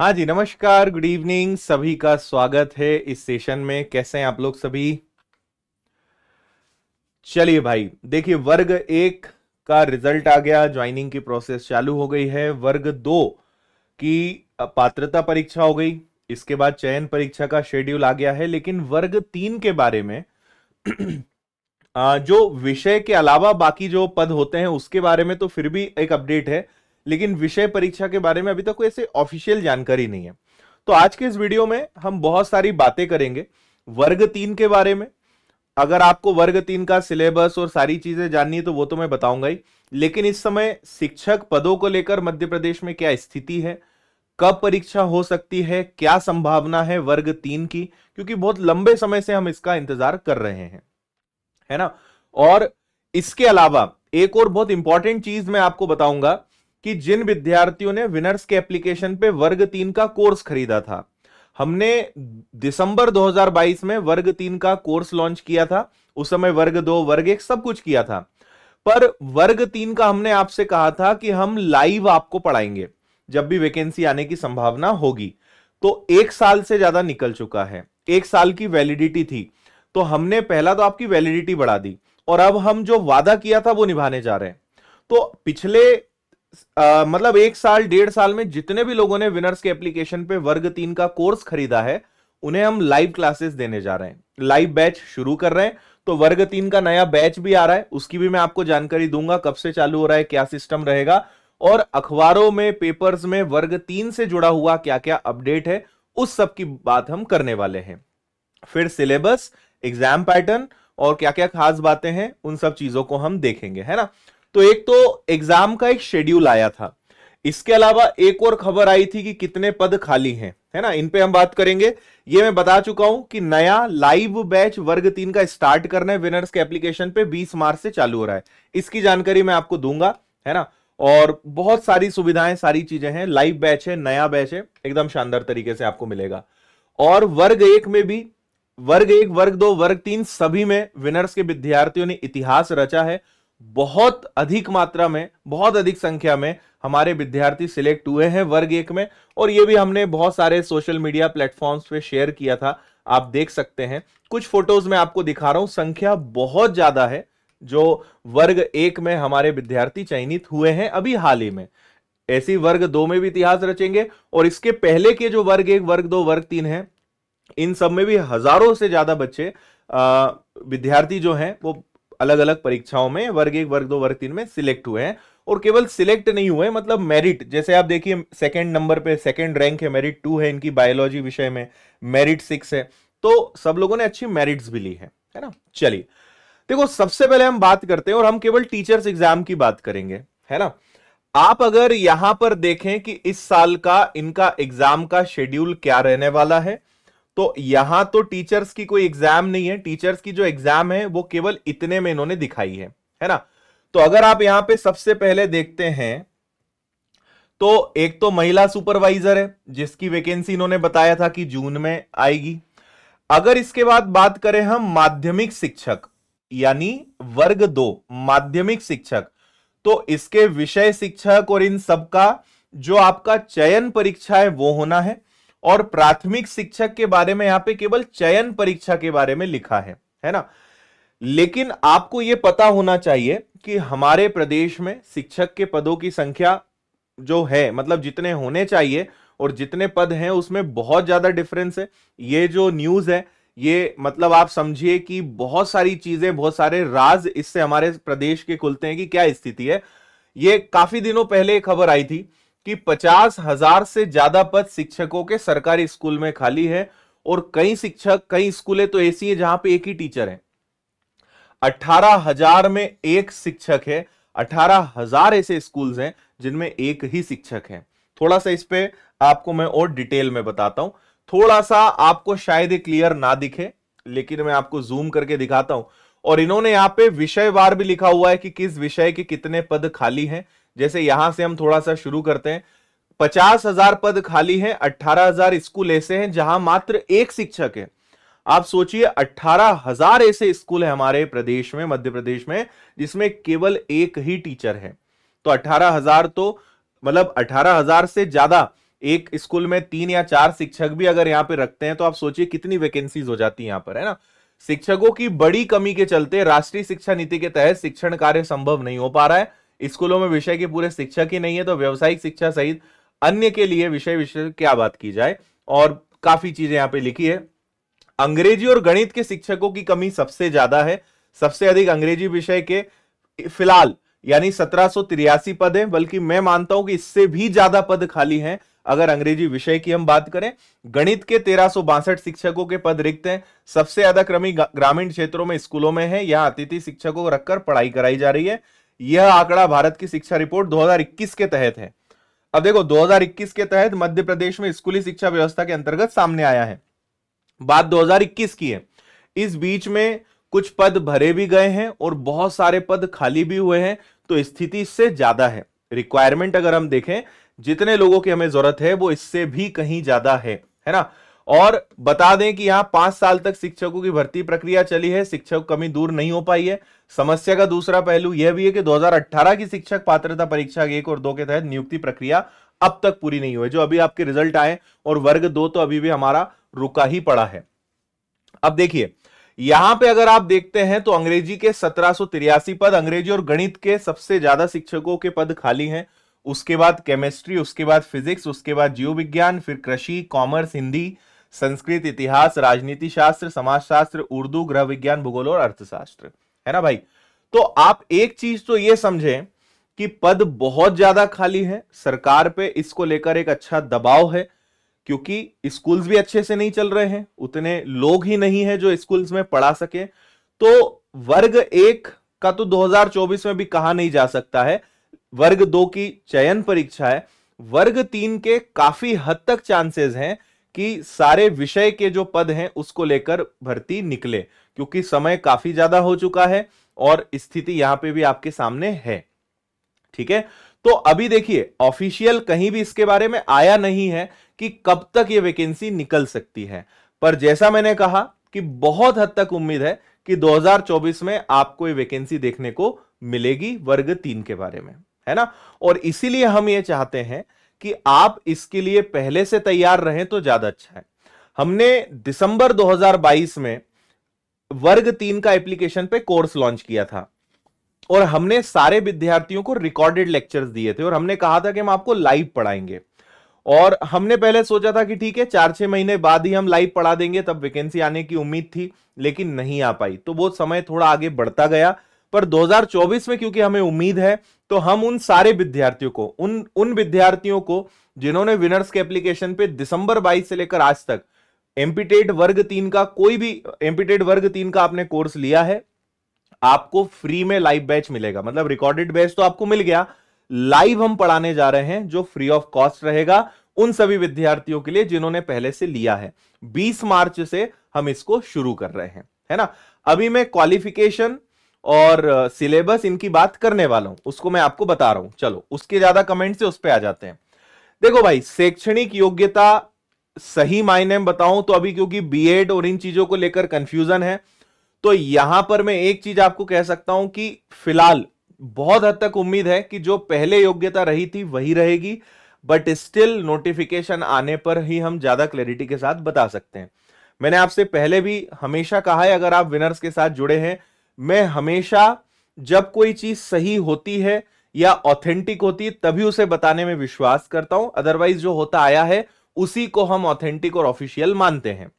हाँ जी नमस्कार good evening सभी का स्वागत है इस सेशन में कैसे हैं आप लोग सभी चलिए भाई देखिए वर्ग एक का रिजल्ट आ गया ज्वाइनिंग की प्रोसेस चालू हो गई है वर्ग दो की पात्रता परीक्षा हो गई इसके बाद चयन परीक्षा का शेड्यूल आ गया है लेकिन वर्ग तीन के बारे में जो विषय के अलावा बाकी जो पद होते हैं उसके बारे में तो फिर भी एक अपडेट है लेकिन विषय परीक्षा के बारे में अभी तक कोई ऐसे ऑफिशियल जानकारी नहीं है तो आज के इस वीडियो में हम बहुत सारी बातें करेंगे वर्ग तीन के बारे में अगर आपको वर्ग तीन का सिलेबस और सारी चीजें जाननी है तो वो तो मैं बताऊंगा ही लेकिन इस समय शिक्षक पदों को लेकर मध्य प्रदेश में क्या स्थिति है कब परीक्षा हो सकती है क्या संभावना है वर्ग तीन की क्योंकि बहुत लंबे समय से हम इसका इंतजार कर रहे हैं है ना और इसके अलावा एक और बहुत इंपॉर्टेंट चीज मैं आपको बताऊंगा कि जिन विद्यार्थियों ने विनर्स के एप्लीकेशन पे वर्ग तीन का कोर्स खरीदा था हमने दिसंबर 2022 में वर्ग तीन का कोर्स लॉन्च किया था उस समय वर्ग दो वर्ग एक सब कुछ किया था पर वर्ग तीन का हमने आपसे कहा था कि हम लाइव आपको पढ़ाएंगे जब भी वैकेंसी आने की संभावना होगी तो एक साल से ज्यादा निकल चुका है एक साल की वैलिडिटी थी तो हमने पहला तो आपकी वैलिडिटी बढ़ा दी और अब हम जो वादा किया था वो निभाने जा रहे हैं तो पिछले आ, मतलब एक साल डेढ़ साल में जितने भी लोगों ने विनर्स के एप्लीकेशन पे वर्ग तीन का कोर्स खरीदा है उन्हें हम लाइव क्लासेस देने जा रहे हैं लाइव बैच शुरू कर रहे हैं तो वर्ग तीन का नया बैच भी आ रहा है उसकी भी मैं आपको जानकारी दूंगा कब से चालू हो रहा है क्या सिस्टम रहेगा और अखबारों में पेपर्स में वर्ग तीन से जुड़ा हुआ क्या क्या अपडेट है उस सब की बात हम करने वाले हैं फिर सिलेबस एग्जाम पैटर्न और क्या क्या खास बातें हैं उन सब चीजों को हम देखेंगे है ना तो एक तो एग्जाम का एक शेड्यूल आया था इसके अलावा एक और खबर आई थी कि कितने पद खाली हैं है ना इन पे हम बात करेंगे ये मैं बता चुका हूं कि नया लाइव बैच वर्ग तीन का स्टार्ट करना है विनर्स के एप्लीकेशन पे 20 मार्च से चालू हो रहा है इसकी जानकारी मैं आपको दूंगा है ना और बहुत सारी सुविधाएं सारी चीजें हैं लाइव बैच है नया बैच है एकदम शानदार तरीके से आपको मिलेगा और वर्ग एक में भी वर्ग एक वर्ग दो वर्ग तीन सभी में विनर्स के विद्यार्थियों ने इतिहास रचा है बहुत अधिक मात्रा में बहुत अधिक संख्या में हमारे विद्यार्थी सिलेक्ट हुए हैं वर्ग एक में और ये भी हमने बहुत सारे सोशल मीडिया प्लेटफॉर्म्स पे शेयर किया था आप देख सकते हैं कुछ फोटोज में आपको दिखा रहा हूं संख्या बहुत ज्यादा है जो वर्ग एक में हमारे विद्यार्थी चयनित हुए हैं अभी हाल ही में ऐसी वर्ग दो में भी इतिहास रचेंगे और इसके पहले के जो वर्ग एक वर्ग दो वर्ग तीन है इन सब में भी हजारों से ज्यादा बच्चे विद्यार्थी जो हैं वो अलग अलग परीक्षाओं में वर्ग एक वर्ग दो वर्ग तीन में सिलेक्ट हुए हैं और केवल सिलेक्ट नहीं हुए मतलब मेरिट जैसे आप देखिए सेकंड नंबर पे सेकंड रैंक है मेरिट टू है इनकी बायोलॉजी विषय में मेरिट सिक्स है तो सब लोगों ने अच्छी मेरिट्स भी ली है है ना चलिए देखो सबसे पहले हम बात करते हैं और हम केवल टीचर्स एग्जाम की बात करेंगे है ना आप अगर यहां पर देखें कि इस साल का इनका एग्जाम का शेड्यूल क्या रहने वाला है तो यहां तो टीचर्स की कोई एग्जाम नहीं है टीचर्स की जो एग्जाम है वो केवल इतने में इन्होंने दिखाई है है ना तो अगर आप यहां पे सबसे पहले देखते हैं तो एक तो महिला सुपरवाइजर है जिसकी वैकेंसी इन्होंने बताया था कि जून में आएगी अगर इसके बाद बात करें हम माध्यमिक शिक्षक यानी वर्ग दो माध्यमिक शिक्षक तो इसके विषय शिक्षक और इन सबका जो आपका चयन परीक्षा है वो होना है और प्राथमिक शिक्षक के बारे में यहां पे केवल चयन परीक्षा के बारे में लिखा है है ना लेकिन आपको यह पता होना चाहिए कि हमारे प्रदेश में शिक्षक के पदों की संख्या जो है मतलब जितने होने चाहिए और जितने पद हैं उसमें बहुत ज्यादा डिफरेंस है ये जो न्यूज है ये मतलब आप समझिए कि बहुत सारी चीजें बहुत सारे राज इससे हमारे प्रदेश के खुलते हैं कि क्या स्थिति है ये काफी दिनों पहले खबर आई थी कि पचास हजार से ज्यादा पद शिक्षकों के सरकारी स्कूल में खाली है और कई शिक्षक कई स्कूलें तो ऐसी है जहां पे एक ही टीचर है अठारह हजार में एक शिक्षक है अठारह हजार ऐसे स्कूल हैं जिनमें एक ही शिक्षक है थोड़ा सा इस पे आपको मैं और डिटेल में बताता हूं थोड़ा सा आपको शायद क्लियर ना दिखे लेकिन मैं आपको जूम करके दिखाता हूं और इन्होंने यहां पे विषयवार भी लिखा हुआ है कि किस विषय के कितने पद खाली हैं जैसे यहां से हम थोड़ा सा शुरू करते हैं पचास हजार पद खाली हैं अट्ठारह हजार स्कूल ऐसे हैं जहां मात्र एक शिक्षक है आप सोचिए अट्ठारह हजार ऐसे स्कूल है हमारे प्रदेश में मध्य प्रदेश में जिसमें केवल एक ही टीचर है तो अट्ठारह हजार तो मतलब अट्ठारह हजार से ज्यादा एक स्कूल में तीन या चार शिक्षक भी अगर यहाँ पे रखते हैं तो आप सोचिए कितनी वैकेंसीज हो जाती है यहाँ पर है ना शिक्षकों की बड़ी कमी के चलते राष्ट्रीय शिक्षा नीति के तहत शिक्षण कार्य संभव नहीं हो पा रहा है स्कूलों में विषय के पूरे शिक्षक ही नहीं है तो व्यवसायिक शिक्षा सहित अन्य के लिए विषय विषय क्या बात की जाए और काफी चीजें यहाँ पे लिखी है अंग्रेजी और गणित के शिक्षकों की कमी सबसे ज्यादा है सबसे अधिक अंग्रेजी विषय के फिलहाल यानी सत्रह पद है बल्कि मैं मानता हूं कि इससे भी ज्यादा पद खाली हैं अगर अंग्रेजी विषय की हम बात करें गणित के तेरह शिक्षकों के पद रिक्त हैं सबसे ज्यादा क्रमी ग्रामीण क्षेत्रों में स्कूलों में है यहाँ अतिथि शिक्षकों को रखकर पढ़ाई कराई जा रही है यह आंकड़ा भारत की शिक्षा रिपोर्ट 2021 के तहत है अब देखो 2021 के तहत मध्य प्रदेश में स्कूली शिक्षा व्यवस्था के अंतर्गत सामने आया है बात 2021 की है इस बीच में कुछ पद भरे भी गए हैं और बहुत सारे पद खाली भी हुए हैं तो स्थिति इससे ज्यादा है रिक्वायरमेंट अगर हम देखें जितने लोगों की हमें जरूरत है वो इससे भी कहीं ज्यादा है है ना और बता दें कि यहां पांच साल तक शिक्षकों की भर्ती प्रक्रिया चली है शिक्षक कमी दूर नहीं हो पाई है समस्या का दूसरा पहलू यह भी है कि 2018 की शिक्षक पात्रता परीक्षा एक और दो के तहत नियुक्ति प्रक्रिया अब तक पूरी नहीं हुई जो अभी आपके रिजल्ट आए और वर्ग दो तो अभी भी हमारा रुका ही पड़ा है अब देखिए यहां पे अगर आप देखते हैं तो अंग्रेजी के सत्रह पद अंग्रेजी और गणित के सबसे ज्यादा शिक्षकों के पद खाली हैं उसके बाद केमिस्ट्री उसके बाद फिजिक्स उसके बाद जीव विज्ञान फिर कृषि कॉमर्स हिंदी संस्कृत इतिहास राजनीति शास्त्र समाज शास्त्र उर्दू ग्रह विज्ञान भूगोल और अर्थशास्त्र है ना भाई तो आप एक चीज तो ये समझें कि पद बहुत ज्यादा खाली है सरकार पे इसको लेकर एक अच्छा दबाव है क्योंकि स्कूल्स भी अच्छे से नहीं चल रहे हैं उतने लोग ही नहीं है जो स्कूल्स में पढ़ा सके तो वर्ग एक का तो 2024 में भी कहा नहीं जा सकता है वर्ग दो की चयन परीक्षा है वर्ग तीन के काफी हद तक चांसेस हैं कि सारे विषय के जो पद हैं उसको लेकर भर्ती निकले क्योंकि समय काफी ज्यादा हो चुका है और स्थिति यहां पे भी आपके सामने है ठीक है तो अभी देखिए ऑफिशियल कहीं भी इसके बारे में आया नहीं है कि कब तक ये वैकेंसी निकल सकती है पर जैसा मैंने कहा कि बहुत हद तक उम्मीद है कि 2024 में आपको ये वैकेंसी देखने को मिलेगी वर्ग तीन के बारे में है ना और इसीलिए हम ये चाहते हैं कि आप इसके लिए पहले से तैयार रहें तो ज्यादा अच्छा है हमने दिसंबर 2022 में वर्ग तीन का एप्लीकेशन पे कोर्स लॉन्च किया था और हमने सारे विद्यार्थियों को रिकॉर्डेड लेक्चर्स दिए थे और हमने कहा था कि हम आपको लाइव पढ़ाएंगे और हमने पहले सोचा था कि ठीक है चार छह महीने बाद ही हम लाइव पढ़ा देंगे तब वैकेंसी आने की उम्मीद थी लेकिन नहीं आ पाई तो वो समय थोड़ा आगे बढ़ता गया पर 2024 में क्योंकि हमें उम्मीद है तो हम उन सारे विद्यार्थियों को उन उन विद्यार्थियों को जिन्होंने विनर्स के एप्लीकेशन पे दिसंबर 22 से लेकर आज तक एम्पिटेड वर्ग तीन का कोई भी एम्पिटेड वर्ग तीन का आपने कोर्स लिया है आपको फ्री में लाइव बैच मिलेगा मतलब रिकॉर्डेड बैच तो आपको मिल गया लाइव हम पढ़ाने जा रहे हैं जो फ्री ऑफ कॉस्ट रहेगा उन सभी विद्यार्थियों के लिए जिन्होंने पहले से लिया है 20 मार्च से हम इसको शुरू कर रहे हैं है ना अभी मैं क्वालिफिकेशन और सिलेबस इनकी बात करने वाला हूं उसको मैं आपको बता रहा हूं चलो उसके ज्यादा कमेंट से उस पर आ जाते हैं देखो भाई शैक्षणिक योग्यता सही मायने में बताऊं तो अभी क्योंकि बीएड और इन चीजों को लेकर कंफ्यूजन है तो यहां पर मैं एक चीज आपको कह सकता हूं कि फिलहाल बहुत हद तक उम्मीद है कि जो पहले योग्यता रही थी वही रहेगी बट स्टिल नोटिफिकेशन आने पर ही हम ज्यादा क्लैरिटी के साथ बता सकते हैं मैंने आपसे पहले भी हमेशा कहा है अगर आप विनर्स के साथ जुड़े हैं मैं हमेशा जब कोई चीज सही होती है या ऑथेंटिक होती है तभी उसे बताने में विश्वास करता हूं अदरवाइज जो होता आया है उसी को हम ऑथेंटिक और ऑफिशियल मानते हैं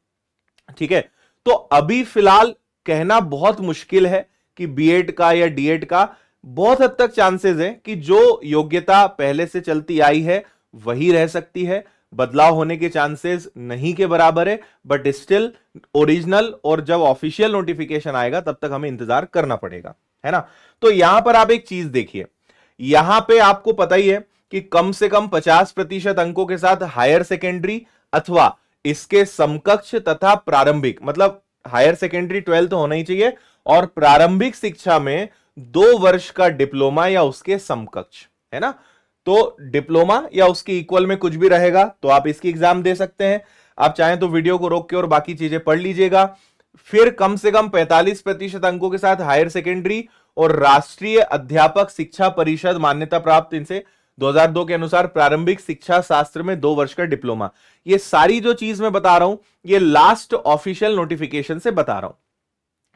ठीक है तो अभी फिलहाल कहना बहुत मुश्किल है कि बीएड का या डीएड का बहुत हद तक चांसेस है कि जो योग्यता पहले से चलती आई है वही रह सकती है बदलाव होने के चांसेस नहीं के बराबर है बट स्टिल ओरिजिनल और जब ऑफिशियल नोटिफिकेशन आएगा तब तक हमें इंतजार करना पड़ेगा है ना तो यहां पर आप एक चीज देखिए यहां पे आपको पता ही है कि कम से कम 50 प्रतिशत अंकों के साथ हायर सेकेंडरी अथवा इसके समकक्ष तथा प्रारंभिक मतलब हायर सेकेंडरी ट्वेल्थ तो होना ही चाहिए और प्रारंभिक शिक्षा में दो वर्ष का डिप्लोमा या उसके समकक्ष है ना तो डिप्लोमा या उसके इक्वल में कुछ भी रहेगा तो आप इसकी एग्जाम दे सकते हैं आप चाहें तो वीडियो को रोक के और बाकी चीजें पढ़ लीजिएगा फिर कम से कम 45 प्रतिशत अंकों के साथ हायर सेकेंडरी और राष्ट्रीय अध्यापक शिक्षा परिषद मान्यता प्राप्त इनसे 2002 के अनुसार प्रारंभिक शिक्षा शास्त्र में दो वर्ष का डिप्लोमा ये सारी जो चीज मैं बता रहा हूं ये लास्ट ऑफिशियल नोटिफिकेशन से बता रहा हूं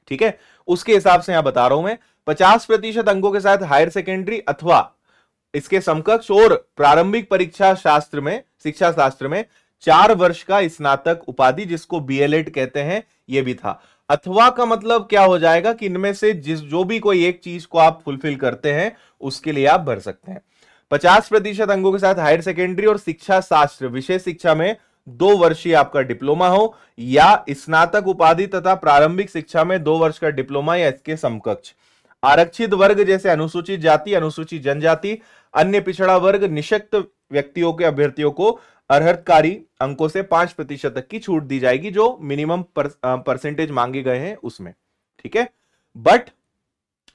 ठीक है उसके हिसाब से यहां बता रहा हूं मैं 50 प्रतिशत अंकों के साथ हायर सेकेंडरी अथवा इसके समकक्ष और प्रारंभिक परीक्षा शास्त्र में शिक्षा शास्त्र में चार वर्ष का स्नातक उपाधि जिसको बी कहते हैं ये भी था अथवा का मतलब क्या हो जाएगा कि इनमें से जिस जो भी कोई एक चीज को आप फुलफिल करते हैं उसके लिए आप भर सकते हैं पचास प्रतिशत अंगों के साथ हायर सेकेंडरी और शिक्षा शास्त्र विशेष शिक्षा में दो वर्षीय आपका डिप्लोमा हो या स्नातक उपाधि तथा प्रारंभिक शिक्षा में दो वर्ष का डिप्लोमा या इसके समकक्ष आरक्षित वर्ग जैसे अनुसूचित जाति अनुसूचित जनजाति अन्य पिछड़ा वर्ग निशक्त व्यक्तियों के अभ्यर्थियों को अर्हतकारी अंकों से पांच प्रतिशत तक की छूट दी जाएगी जो मिनिमम पर, परसेंटेज मांगे गए हैं उसमें ठीक है बट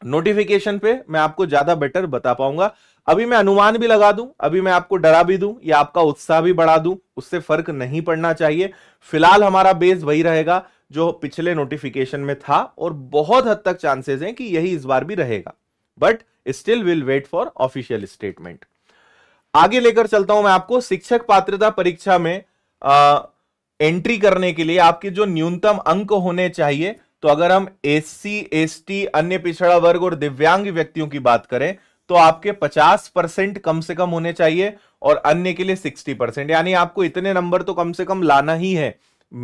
नोटिफिकेशन पे मैं आपको ज्यादा बेटर बता पाऊंगा अभी मैं अनुमान भी लगा दूं अभी मैं आपको डरा भी दूं या आपका उत्साह भी बढ़ा दूं उससे फर्क नहीं पड़ना चाहिए फिलहाल हमारा बेस वही रहेगा जो पिछले नोटिफिकेशन में था और बहुत हद तक चांसेस हैं कि यही इस बार भी रहेगा but still will wait for official statement आगे लेकर चलता हूं मैं आपको शिक्षक पात्रता परीक्षा में आ, एंट्री करने के लिए आपके जो न्यूनतम अंक होने चाहिए तो अगर हम एस सी एस टी अन्य पिछड़ा वर्ग और दिव्यांग व्यक्तियों की बात करें तो आपके 50 परसेंट कम से कम होने चाहिए और अन्य के लिए 60 परसेंट यानी आपको इतने नंबर तो कम से कम लाना ही है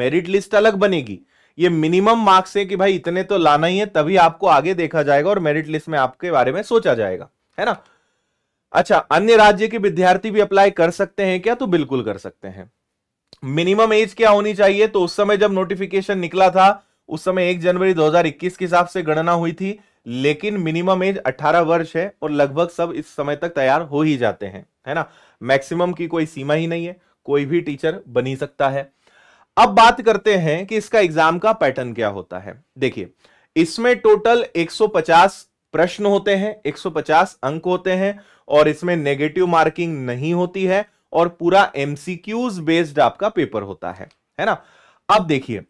मेरिट लिस्ट अलग बनेगी ये मिनिमम मार्क्स है कि भाई इतने तो लाना ही है तभी आपको आगे देखा जाएगा और मेरिट लिस्ट में आपके बारे में सोचा जाएगा है ना अच्छा अन्य राज्य के विद्यार्थी भी अप्लाई कर सकते हैं क्या तो बिल्कुल कर सकते हैं मिनिमम एज क्या होनी चाहिए तो उस समय जब नोटिफिकेशन निकला था उस समय एक जनवरी 2021 के हिसाब से गणना हुई थी लेकिन मिनिमम एज 18 वर्ष है और लगभग सब इस समय तक तैयार हो ही जाते हैं है ना मैक्सिमम की कोई सीमा ही नहीं है कोई भी टीचर बनी सकता है अब बात करते हैं कि इसका एग्जाम का पैटर्न क्या होता है देखिए इसमें टोटल 150 प्रश्न होते हैं 150 अंक होते हैं और इसमें नेगेटिव मार्किंग नहीं होती है और पूरा एमसीक्यूज बेस्ड आपका पेपर होता है है ना अब देखिए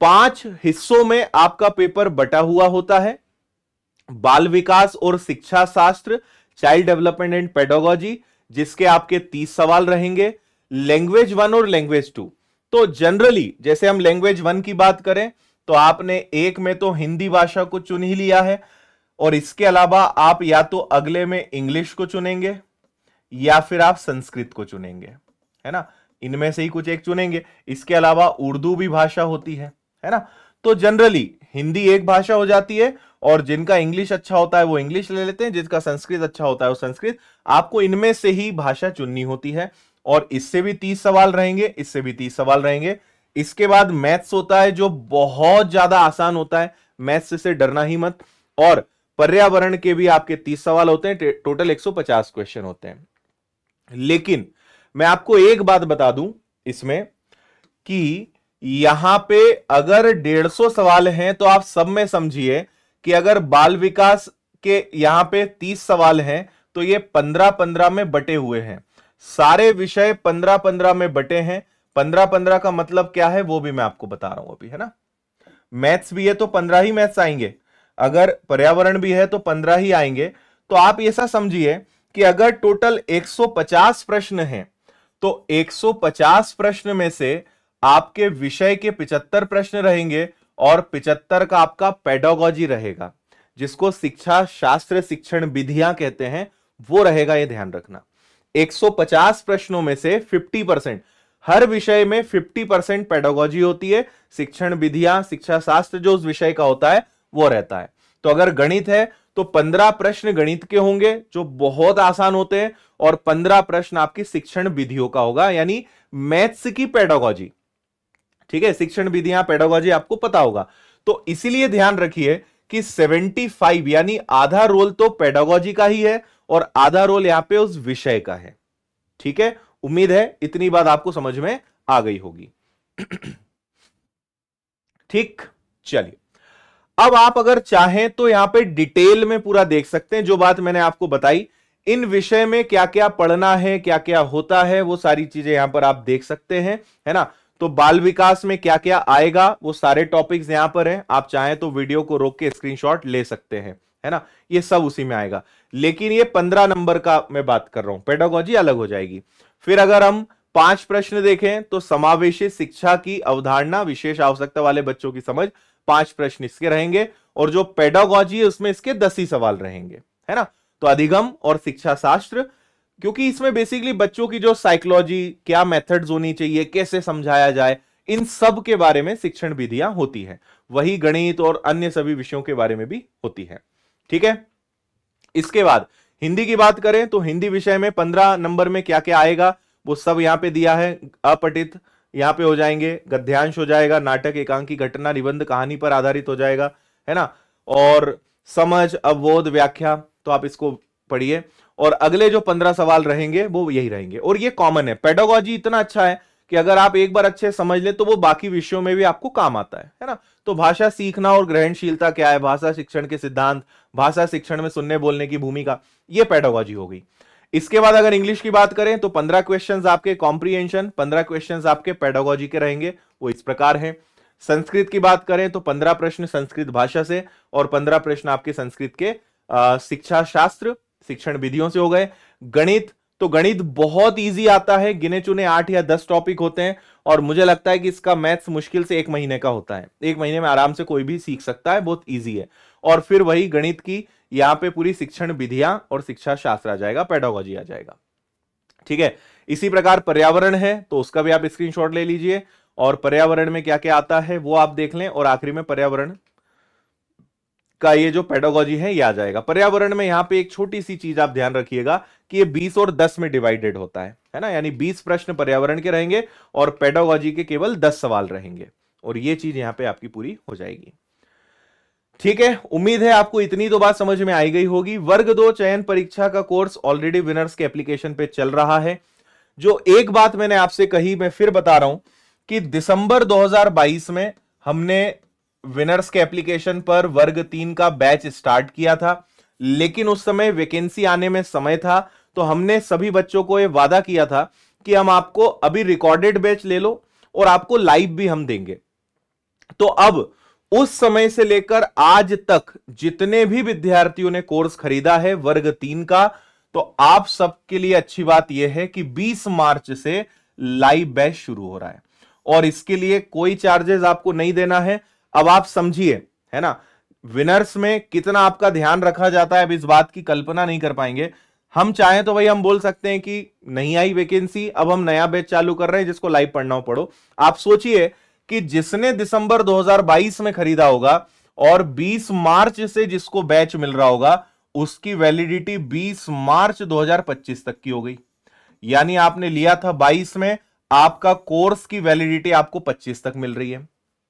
पांच हिस्सों में आपका पेपर बटा हुआ होता है बाल विकास और शिक्षा शास्त्र चाइल्ड डेवलपमेंट एंड पेडोलॉजी जिसके आपके तीस सवाल रहेंगे लैंग्वेज वन और लैंग्वेज टू तो जनरली जैसे हम लैंग्वेज वन की बात करें तो आपने एक में तो हिंदी भाषा को चुन ही लिया है और इसके अलावा आप या तो अगले में इंग्लिश को चुनेंगे या फिर आप संस्कृत को चुनेंगे है ना इनमें से ही कुछ एक चुनेंगे इसके अलावा उर्दू भी भाषा होती है है ना तो जनरली हिंदी एक भाषा हो जाती है और जिनका इंग्लिश अच्छा होता है वो इंग्लिश ले लेते हैं जिसका संस्कृत अच्छा होता है वो संस्कृत आपको इनमें से ही भाषा चुननी होती है और इससे भी तीस सवाल रहेंगे इससे भी तीस सवाल रहेंगे इसके बाद मैथ्स होता है जो बहुत ज्यादा आसान होता है मैथ्स से डरना ही मत और पर्यावरण के भी आपके तीस सवाल होते हैं टोटल पचास क्वेश्चन होते हैं लेकिन मैं आपको एक बात बता दूं इसमें कि यहां पे अगर 150 सवाल हैं तो आप सब में समझिए कि अगर बाल विकास के यहां पे 30 सवाल हैं तो ये 15 15 में बटे हुए हैं सारे विषय पंद्रह पंद्रह में बटे हैं पंद्रह पंद्रह का मतलब क्या है वो भी मैं आपको बता रहा हूं अभी है ना मैथ्स भी है तो पंद्रह ही मैथ्स आएंगे अगर पर्यावरण भी है तो पंद्रह ही आएंगे तो आप ऐसा समझिए कि अगर टोटल 150 प्रश्न हैं तो 150 प्रश्न में से आपके विषय के 75 प्रश्न रहेंगे और 75 का आपका पेडोगॉजी रहेगा जिसको शिक्षा शास्त्र शिक्षण विधियां कहते हैं वो रहेगा ये ध्यान रखना 150 प्रश्नों में से 50 परसेंट हर विषय में 50 परसेंट पेडोगॉजी होती है शिक्षण विधियां शिक्षा शास्त्र जो उस विषय का होता है वो रहता है तो अगर गणित है तो 15 प्रश्न गणित के होंगे जो बहुत आसान होते हैं और 15 प्रश्न आपकी शिक्षण विधियों का होगा यानी मैथ्स की पेडोगॉजी ठीक है शिक्षण विधियां पेडोगॉजी आपको पता होगा तो इसीलिए ध्यान रखिए कि 75 यानी आधा रोल तो पेडोगोजी का ही है और आधा रोल यहां पे उस विषय का है ठीक है उम्मीद है इतनी बात आपको समझ में आ गई होगी ठीक चलिए अब आप अगर चाहें तो यहां पे डिटेल में पूरा देख सकते हैं जो बात मैंने आपको बताई इन विषय में क्या क्या पढ़ना है क्या क्या होता है वो सारी चीजें यहां पर आप देख सकते हैं है ना तो बाल विकास में क्या क्या आएगा वो सारे टॉपिक्स यहां पर हैं आप चाहें तो वीडियो को रोक के स्क्रीनशॉट ले सकते हैं है ना ये सब उसी में आएगा लेकिन ये पंद्रह नंबर का मैं बात कर रहा हूं पेडोगोजी अलग हो जाएगी फिर अगर हम पांच प्रश्न देखें तो समावेशी शिक्षा की अवधारणा विशेष आवश्यकता वाले बच्चों की समझ पांच प्रश्न इसके रहेंगे और जो पेडोगोजी है उसमें इसके दस ही सवाल रहेंगे है ना तो अधिगम और शिक्षा शास्त्र क्योंकि इसमें बेसिकली बच्चों की जो साइकोलॉजी क्या मेथड्स होनी चाहिए कैसे समझाया जाए इन सब के बारे में शिक्षण विधियां होती हैं वही गणित और अन्य सभी विषयों के बारे में भी होती है ठीक है इसके बाद हिंदी की बात करें तो हिंदी विषय में पंद्रह नंबर में क्या क्या आएगा वो सब यहाँ पे दिया है अपटित यहाँ पे हो जाएंगे गद्यांश हो जाएगा नाटक एकांकी घटना निबंध कहानी पर आधारित हो जाएगा है ना और समझ अवबोध व्याख्या तो आप इसको पढ़िए और अगले जो पंद्रह सवाल रहेंगे वो यही रहेंगे और ये कॉमन है पेडोगॉजी इतना अच्छा है कि अगर आप एक बार अच्छे समझ ले तो वो बाकी विषयों में भी आपको काम आता है है ना तो भाषा सीखना और ग्रहणशीलता क्या है भाषा शिक्षण के सिद्धांत भाषा शिक्षण में सुनने बोलने की भूमिका ये पैडोगॉजी हो गई इसके बाद अगर इंग्लिश की बात करें तो पंद्रह क्वेश्चन आपके कॉम्प्रीहेंशन पंद्रह क्वेश्चन आपके पैडोगॉजी के रहेंगे वो इस प्रकार है संस्कृत की बात करें तो पंद्रह प्रश्न संस्कृत भाषा से और पंद्रह प्रश्न आपके संस्कृत के शिक्षा शास्त्र शिक्षण विधियों से हो गए गणित तो गणित बहुत ईजी आता है गिने चुने आठ या दस टॉपिक होते हैं और मुझे लगता है कि इसका मैथ्स मुश्किल से एक महीने का होता है एक महीने में आराम से कोई भी सीख सकता है बहुत ईजी है और फिर वही गणित की यहाँ पे पूरी शिक्षण विधियां और शिक्षा शास्त्र आ जाएगा पेडोलॉजी आ जाएगा ठीक है इसी प्रकार पर्यावरण है तो उसका भी आप स्क्रीनशॉट ले लीजिए और पर्यावरण में क्या क्या आता है वो आप देख लें और आखिरी में पर्यावरण का ये जो पेडोलॉजी है ये आ जाएगा पर्यावरण में यहाँ पे एक छोटी सी चीज आप ध्यान रखिएगा कि ये 20 और 10 में डिवाइडेड होता है है ना यानी 20 प्रश्न पर्यावरण के रहेंगे और पेडोलॉजी के केवल 10 सवाल रहेंगे और ये चीज यहाँ पे आपकी पूरी हो जाएगी ठीक है उम्मीद है आपको इतनी तो बात समझ में आई गई होगी वर्ग दो चयन परीक्षा का कोर्स ऑलरेडी विनर्स के एप्लीकेशन पे चल रहा है जो एक बात मैंने आपसे कही मैं फिर बता रहा हूं कि दिसंबर 2022 में हमने विनर्स के एप्लीकेशन पर वर्ग तीन का बैच स्टार्ट किया था लेकिन उस समय वैकेंसी आने में समय था तो हमने सभी बच्चों को यह वादा किया था कि हम आपको अभी रिकॉर्डेड बैच ले लो और आपको लाइव भी हम देंगे तो अब उस समय से लेकर आज तक जितने भी विद्यार्थियों ने कोर्स खरीदा है वर्ग तीन का तो आप सबके लिए अच्छी बात यह है कि 20 मार्च से लाइव बैच शुरू हो रहा है और इसके लिए कोई चार्जेस आपको नहीं देना है अब आप समझिए है ना विनर्स में कितना आपका ध्यान रखा जाता है अब इस बात की कल्पना नहीं कर पाएंगे हम चाहें तो भाई हम बोल सकते हैं कि नहीं आई वैकेंसी अब हम नया बैच चालू कर रहे हैं जिसको लाइव पढ़ना हो पढ़ो आप सोचिए कि जिसने दिसंबर 2022 में खरीदा होगा और 20 मार्च से जिसको बैच मिल रहा होगा उसकी वैलिडिटी 20 मार्च 2025 तक की हो गई यानी आपने लिया था 22 में आपका कोर्स की वैलिडिटी आपको 25 तक मिल रही है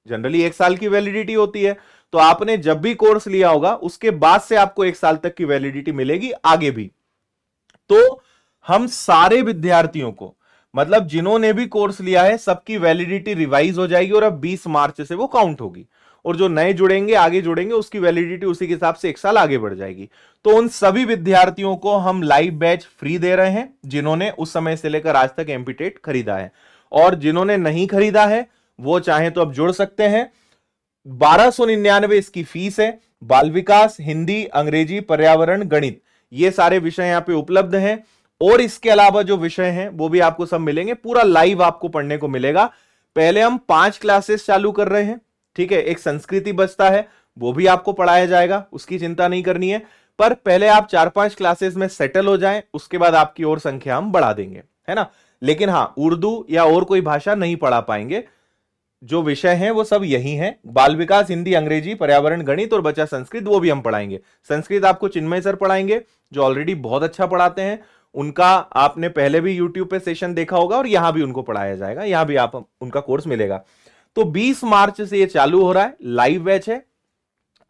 जनरली एक साल की वैलिडिटी होती है तो आपने जब भी कोर्स लिया होगा उसके बाद से आपको एक साल तक की वैलिडिटी मिलेगी आगे भी तो हम सारे विद्यार्थियों को मतलब जिन्होंने भी कोर्स लिया है सबकी वैलिडिटी रिवाइज हो जाएगी और अब 20 मार्च से वो काउंट होगी और जो नए जुड़ेंगे आगे जुड़ेंगे उसकी वैलिडिटी उसी के हिसाब से एक साल आगे बढ़ जाएगी तो उन सभी विद्यार्थियों को हम लाइव बैच फ्री दे रहे हैं जिन्होंने उस समय से लेकर आज तक एम्पीटेट खरीदा है और जिन्होंने नहीं खरीदा है वो चाहे तो आप जुड़ सकते हैं बारह सौ निन्यानवे इसकी फीस है बाल विकास हिंदी अंग्रेजी पर्यावरण गणित ये सारे विषय यहाँ पे उपलब्ध हैं और इसके अलावा जो विषय हैं वो भी आपको सब मिलेंगे पूरा लाइव आपको पढ़ने को मिलेगा पहले हम पांच क्लासेस चालू कर रहे हैं ठीक है एक संस्कृति बचता है वो भी आपको पढ़ाया जाएगा उसकी चिंता नहीं करनी है पर पहले आप चार पांच क्लासेस में सेटल हो जाएं उसके बाद आपकी और संख्या हम बढ़ा देंगे है ना लेकिन हाँ उर्दू या और कोई भाषा नहीं पढ़ा पाएंगे जो विषय हैं वो सब यही हैं बाल विकास हिंदी अंग्रेजी पर्यावरण गणित और बचा संस्कृत वो भी हम पढ़ाएंगे संस्कृत आपको चिन्मय सर पढ़ाएंगे जो ऑलरेडी बहुत अच्छा पढ़ाते हैं उनका आपने पहले भी यूट्यूब पे सेशन देखा होगा और यहाँ भी उनको पढ़ाया जाएगा यहाँ भी आप उनका कोर्स मिलेगा तो 20 मार्च से ये चालू हो रहा है लाइव बैच है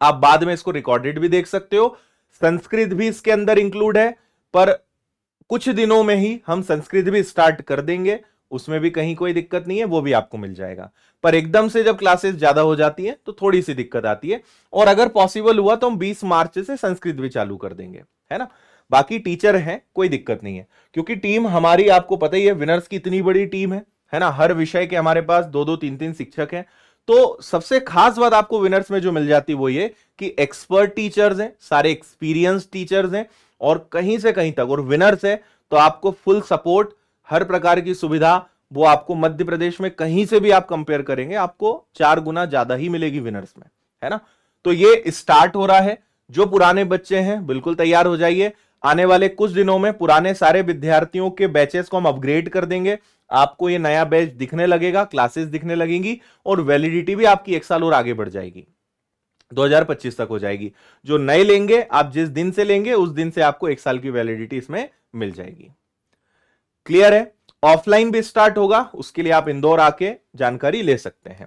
आप बाद में इसको रिकॉर्डेड भी देख सकते हो संस्कृत भी इसके अंदर इंक्लूड है पर कुछ दिनों में ही हम संस्कृत भी स्टार्ट कर देंगे उसमें भी कहीं कोई दिक्कत नहीं है वो भी आपको मिल जाएगा पर एकदम से जब क्लासेस ज्यादा हो जाती है तो थोड़ी सी दिक्कत आती है और अगर पॉसिबल हुआ तो हम बीस मार्च से संस्कृत भी चालू कर देंगे है ना बाकी टीचर हैं कोई दिक्कत नहीं है क्योंकि टीम हमारी आपको पता ही है विनर्स की इतनी बड़ी टीम है है ना हर विषय के हमारे पास दो दो तीन तीन शिक्षक हैं तो सबसे खास बात आपको विनर्स में जो मिल जाती है वो ये कि एक्सपर्ट टीचर्स हैं सारे एक्सपीरियंस टीचर्स हैं और कहीं से कहीं तक और विनर्स है तो आपको फुल सपोर्ट हर प्रकार की सुविधा वो आपको मध्य प्रदेश में कहीं से भी आप कंपेयर करेंगे आपको चार गुना ज्यादा ही मिलेगी विनर्स में है ना तो ये स्टार्ट हो रहा है जो पुराने बच्चे हैं बिल्कुल तैयार हो जाइए आने वाले कुछ दिनों में पुराने सारे विद्यार्थियों के बैचेस को हम अपग्रेड कर देंगे आपको ये नया बैच दिखने लगेगा क्लासेस दिखने लगेंगी और वैलिडिटी भी आपकी एक साल और आगे बढ़ जाएगी 2025 तक हो जाएगी जो नए लेंगे आप जिस दिन से लेंगे उस दिन से आपको एक साल की वैलिडिटी इसमें मिल जाएगी क्लियर है ऑफलाइन भी स्टार्ट होगा उसके लिए आप इंदौर आके जानकारी ले सकते हैं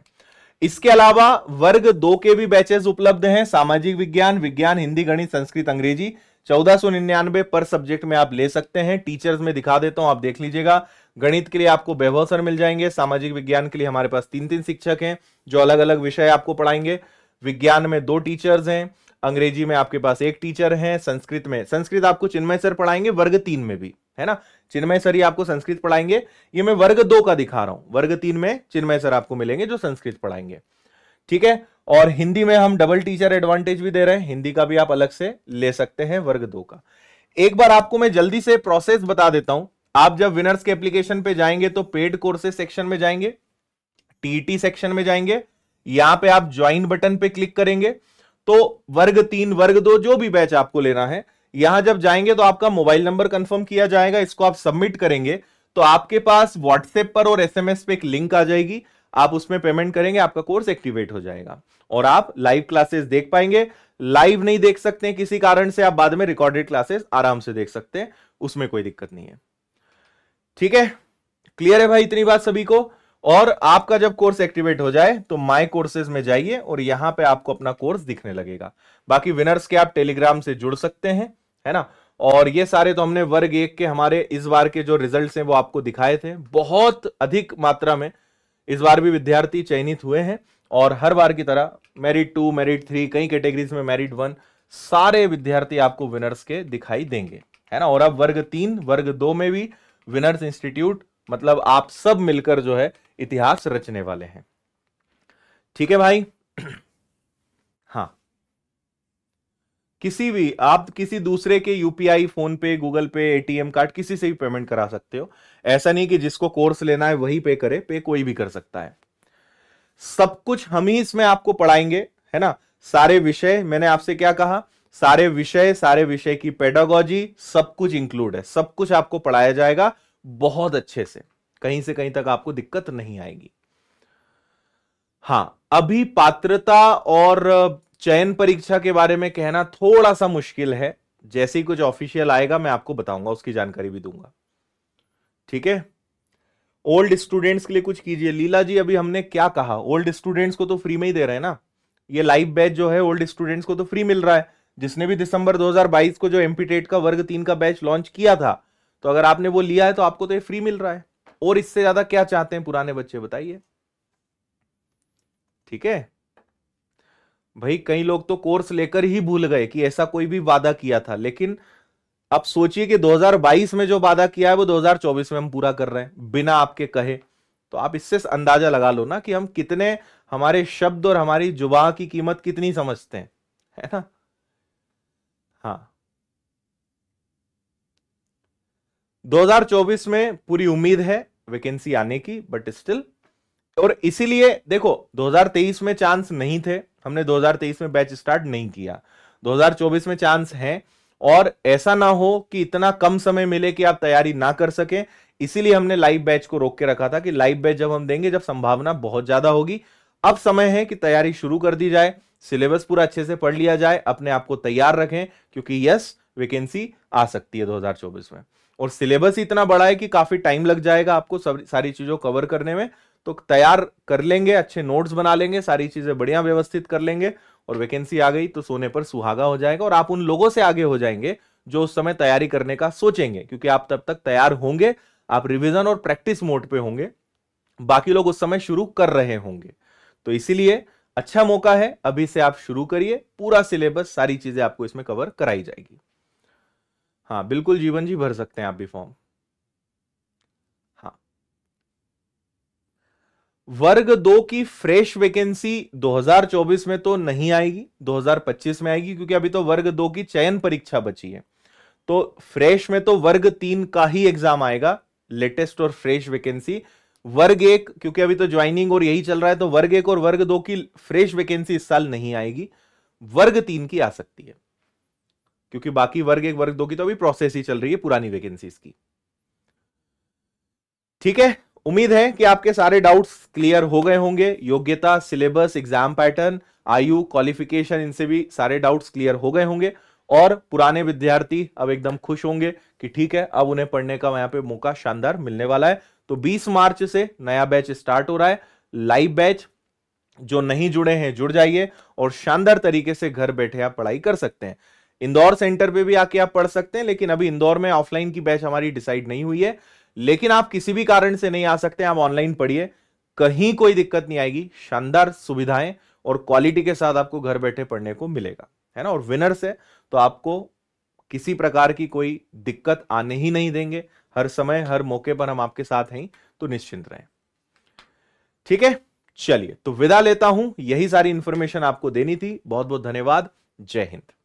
इसके अलावा वर्ग दो के भी बैचेस उपलब्ध हैं सामाजिक विज्ञान विज्ञान हिंदी गणित संस्कृत अंग्रेजी चौदह सौ निन्यानवे पर सब्जेक्ट में आप ले सकते हैं टीचर्स में दिखा देता हूं आप देख लीजिएगा गणित के लिए आपको वैभव सर मिल जाएंगे सामाजिक विज्ञान के लिए हमारे पास तीन तीन शिक्षक हैं जो अलग अलग विषय आपको पढ़ाएंगे विज्ञान में दो टीचर्स हैं अंग्रेजी में आपके पास एक टीचर है संस्कृत में संस्कृत आपको चिन्मय सर पढ़ाएंगे वर्ग तीन में भी है ना चिन्मय सर ही आपको संस्कृत पढ़ाएंगे ये मैं वर्ग दो का दिखा रहा हूं वर्ग तीन में चिन्मय सर आपको मिलेंगे जो संस्कृत पढ़ाएंगे ठीक है और हिंदी में हम डबल टीचर एडवांटेज भी दे रहे हैं हिंदी का भी आप अलग से ले सकते हैं वर्ग दो का एक बार आपको मैं जल्दी से प्रोसेस बता देता हूं आप जब विनर्स के एप्लीकेशन पे जाएंगे तो पेड कोर्सेज सेक्शन में जाएंगे टीटी सेक्शन e में जाएंगे यहां पे आप ज्वाइन बटन पे क्लिक करेंगे तो वर्ग तीन वर्ग दो जो भी बैच आपको लेना है यहां जब जाएंगे तो आपका मोबाइल नंबर कंफर्म किया जाएगा इसको आप सबमिट करेंगे तो आपके पास व्हाट्सएप पर और एसएमएस पे एक लिंक आ जाएगी आप उसमें पेमेंट करेंगे आपका कोर्स एक्टिवेट हो जाएगा और आप लाइव क्लासेस देख पाएंगे लाइव नहीं देख सकते किसी कारण से आप बाद में रिकॉर्डेड क्लासेस आराम से देख सकते हैं उसमें कोई दिक्कत नहीं है ठीक है क्लियर है भाई इतनी बात सभी को और आपका जब कोर्स एक्टिवेट हो जाए तो माय कोर्सेज में जाइए और यहां पे आपको अपना कोर्स दिखने लगेगा बाकी विनर्स के आप टेलीग्राम से जुड़ सकते हैं है ना और ये सारे तो हमने वर्ग एक के हमारे इस बार के जो रिजल्ट हैं वो आपको दिखाए थे बहुत अधिक मात्रा में इस बार भी विद्यार्थी चयनित हुए हैं और हर बार की तरह मेरिट टू मेरिट थ्री कई कैटेगरीज में मेरिट वन सारे विद्यार्थी आपको विनर्स के दिखाई देंगे है ना और अब वर्ग तीन वर्ग दो में भी विनर्स इंस्टीट्यूट मतलब आप सब मिलकर जो है इतिहास रचने वाले हैं ठीक है भाई हाँ किसी भी आप किसी दूसरे के UPI PhonePe Google Pay ATM card किसी से भी पेमेंट करा सकते हो ऐसा नहीं कि जिसको कोर्स लेना है वही पे करे पे कोई भी कर सकता है सब कुछ हम ही इसमें आपको पढ़ाएंगे है ना सारे विषय मैंने आपसे क्या कहा सारे विषय सारे विषय की पेडागोजी सब कुछ इंक्लूड है सब कुछ आपको पढ़ाया जाएगा बहुत अच्छे से कहीं से कहीं तक आपको दिक्कत नहीं आएगी हाँ अभी पात्रता और चयन परीक्षा के बारे में कहना थोड़ा सा मुश्किल है जैसे ही कुछ ऑफिशियल आएगा मैं आपको बताऊंगा उसकी जानकारी भी दूंगा ठीक है ओल्ड स्टूडेंट्स के लिए कुछ कीजिए लीला जी अभी हमने क्या कहा ओल्ड स्टूडेंट्स को तो फ्री में ही दे रहे हैं ना ये लाइव बैच जो है ओल्ड स्टूडेंट्स को तो फ्री मिल रहा है जिसने भी दिसंबर 2022 को जो एमपीटेट e का वर्ग तीन का बैच लॉन्च किया था तो अगर आपने वो लिया है तो आपको तो ये फ्री मिल रहा है और इससे ज्यादा क्या चाहते हैं पुराने बच्चे बताइए ठीक है भाई कई लोग तो कोर्स लेकर ही भूल गए कि ऐसा कोई भी वादा किया था लेकिन आप सोचिए कि 2022 में जो वादा किया है वो 2024 में हम पूरा कर रहे हैं बिना आपके कहे तो आप इससे अंदाजा लगा लो ना कि हम कितने हमारे शब्द और हमारी जुबा की कीमत कितनी समझते हैं है ना हाँ 2024 में पूरी उम्मीद है वैकेंसी आने की बट स्टिल और इसीलिए देखो 2023 में चांस नहीं थे हमने 2023 में बैच स्टार्ट नहीं किया 2024 में चांस है और ऐसा ना हो कि इतना कम समय मिले कि आप तैयारी ना कर सकें इसीलिए हमने लाइव बैच को रोक के रखा था कि लाइव बैच जब हम देंगे जब संभावना बहुत ज्यादा होगी अब समय है कि तैयारी शुरू कर दी जाए सिलेबस पूरा अच्छे से पढ़ लिया जाए अपने आप को तैयार रखें क्योंकि यस वैकेंसी आ सकती है 2024 में और सिलेबस इतना बड़ा है कि काफी टाइम लग जाएगा आपको सारी चीजों कवर करने में तो तैयार कर लेंगे अच्छे नोट्स बना लेंगे सारी चीजें बढ़िया व्यवस्थित कर लेंगे और वैकेंसी आ गई तो सोने पर सुहागा हो जाएगा और आप उन लोगों से आगे हो जाएंगे जो उस समय तैयारी करने का सोचेंगे क्योंकि आप तब तक तैयार होंगे आप रिविजन और प्रैक्टिस मोड पे होंगे बाकी लोग उस समय शुरू कर रहे होंगे तो इसीलिए अच्छा मौका है अभी से आप शुरू करिए पूरा सिलेबस सारी चीजें आपको इसमें कवर कराई जाएगी हाँ बिल्कुल जीवन जी भर सकते हैं आप भी फॉर्म हाँ वर्ग दो की फ्रेश वैकेंसी 2024 में तो नहीं आएगी 2025 में आएगी क्योंकि अभी तो वर्ग दो की चयन परीक्षा बची है तो फ्रेश में तो वर्ग तीन का ही एग्जाम आएगा लेटेस्ट और फ्रेश वैकेंसी वर्ग एक क्योंकि अभी तो ज्वाइनिंग और यही चल रहा है तो वर्ग एक और वर्ग दो की फ्रेश वैकेंसी इस साल नहीं आएगी वर्ग तीन की आ सकती है क्योंकि बाकी वर्ग एक वर्ग दो की तो अभी प्रोसेस ही चल रही है पुरानी वैकेंसीज की ठीक है उम्मीद है कि आपके सारे डाउट्स क्लियर हो गए होंगे योग्यता सिलेबस एग्जाम पैटर्न आयु क्वालिफिकेशन इनसे भी सारे डाउट्स क्लियर हो गए होंगे और पुराने विद्यार्थी अब एकदम खुश होंगे कि ठीक है अब उन्हें पढ़ने का यहाँ पे मौका शानदार मिलने वाला है तो 20 मार्च से नया बैच स्टार्ट हो रहा है लाइव बैच जो नहीं जुड़े हैं जुड़ जाइए और शानदार तरीके से घर बैठे आप पढ़ाई कर सकते हैं इंदौर सेंटर पे भी आके आप पढ़ सकते हैं लेकिन अभी इंदौर में ऑफलाइन की बैच हमारी डिसाइड नहीं हुई है लेकिन आप किसी भी कारण से नहीं आ सकते आप ऑनलाइन पढ़िए कहीं कोई दिक्कत नहीं आएगी शानदार सुविधाएं और क्वालिटी के साथ आपको घर बैठे पढ़ने को मिलेगा है ना और विनर्स है तो आपको किसी प्रकार की कोई दिक्कत आने ही नहीं देंगे हर समय हर मौके पर हम आपके साथ हैं तो निश्चिंत रहें ठीक है चलिए तो विदा लेता हूं यही सारी इंफॉर्मेशन आपको देनी थी बहुत बहुत धन्यवाद जय हिंद